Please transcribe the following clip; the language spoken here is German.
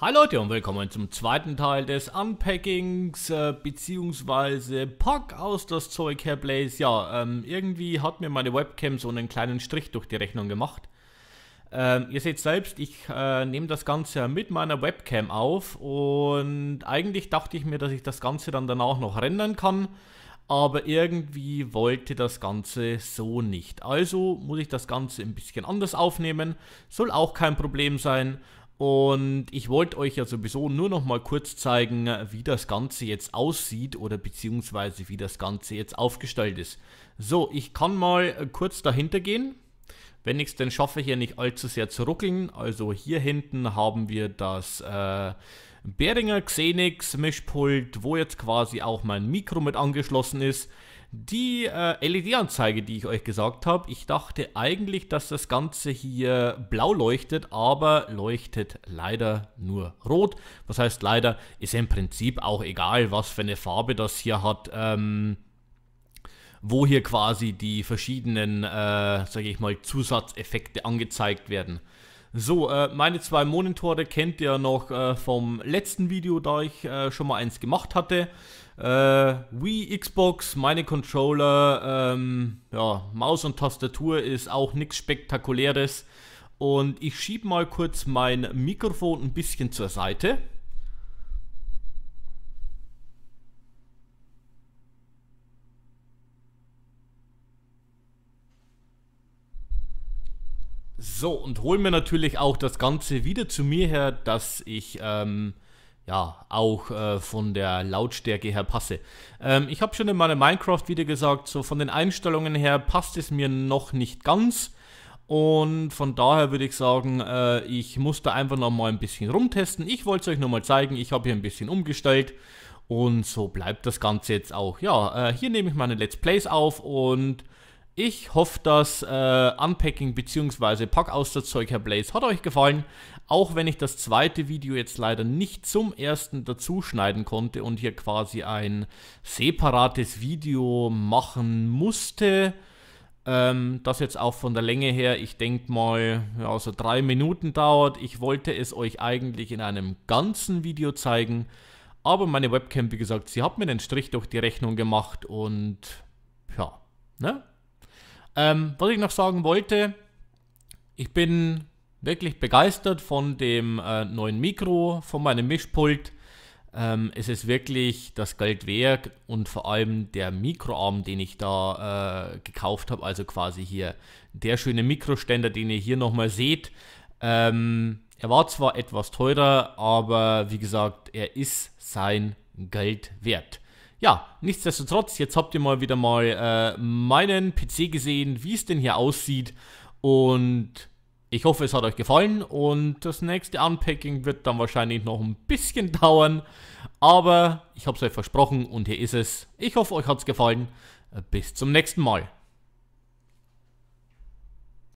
Hi Leute und willkommen zum zweiten Teil des Unpackings äh, bzw. Pack aus das Zeug Herr Blaze. Ja, ähm, irgendwie hat mir meine Webcam so einen kleinen Strich durch die Rechnung gemacht. Ähm, ihr seht selbst, ich äh, nehme das Ganze mit meiner Webcam auf und eigentlich dachte ich mir, dass ich das Ganze dann danach noch rendern kann, aber irgendwie wollte das Ganze so nicht. Also muss ich das Ganze ein bisschen anders aufnehmen, soll auch kein Problem sein und ich wollte euch ja sowieso nur noch mal kurz zeigen, wie das Ganze jetzt aussieht oder beziehungsweise wie das Ganze jetzt aufgestellt ist. So, ich kann mal äh, kurz dahinter gehen. Wenn ich es denn schaffe, hier nicht allzu sehr zu ruckeln. Also hier hinten haben wir das äh, Beringer Xenix Mischpult, wo jetzt quasi auch mein Mikro mit angeschlossen ist. Die äh, LED-Anzeige, die ich euch gesagt habe, ich dachte eigentlich, dass das Ganze hier blau leuchtet, aber leuchtet leider nur rot. Was heißt leider, ist im Prinzip auch egal, was für eine Farbe das hier hat. Ähm, wo hier quasi die verschiedenen, äh, sage ich mal, Zusatzeffekte angezeigt werden. So, äh, meine zwei Monitore kennt ihr noch äh, vom letzten Video, da ich äh, schon mal eins gemacht hatte. Äh, Wii, Xbox, meine Controller, ähm, ja, Maus und Tastatur ist auch nichts Spektakuläres. Und ich schiebe mal kurz mein Mikrofon ein bisschen zur Seite. So, und hol mir natürlich auch das Ganze wieder zu mir her, dass ich ähm, ja auch äh, von der Lautstärke her passe. Ähm, ich habe schon in meiner Minecraft wieder gesagt, so von den Einstellungen her passt es mir noch nicht ganz. Und von daher würde ich sagen, äh, ich muss da einfach noch mal ein bisschen rumtesten. Ich wollte es euch nochmal zeigen, ich habe hier ein bisschen umgestellt. Und so bleibt das Ganze jetzt auch. Ja, äh, hier nehme ich meine Let's Plays auf und ich hoffe, das äh, Unpacking bzw. Packaussatzzeug, Herr Blaze, hat euch gefallen. Auch wenn ich das zweite Video jetzt leider nicht zum ersten dazu schneiden konnte und hier quasi ein separates Video machen musste. Ähm, das jetzt auch von der Länge her, ich denke mal, ja, so drei Minuten dauert. Ich wollte es euch eigentlich in einem ganzen Video zeigen. Aber meine Webcam, wie gesagt, sie hat mir den Strich durch die Rechnung gemacht und ja, ne? Ähm, was ich noch sagen wollte, ich bin wirklich begeistert von dem äh, neuen Mikro, von meinem Mischpult. Ähm, es ist wirklich das Geld wert und vor allem der Mikroarm, den ich da äh, gekauft habe, also quasi hier der schöne Mikroständer, den ihr hier nochmal seht. Ähm, er war zwar etwas teurer, aber wie gesagt, er ist sein Geld wert. Ja, nichtsdestotrotz, jetzt habt ihr mal wieder mal äh, meinen PC gesehen, wie es denn hier aussieht. Und ich hoffe, es hat euch gefallen. Und das nächste Unpacking wird dann wahrscheinlich noch ein bisschen dauern. Aber ich habe es euch versprochen und hier ist es. Ich hoffe, euch hat es gefallen. Bis zum nächsten Mal.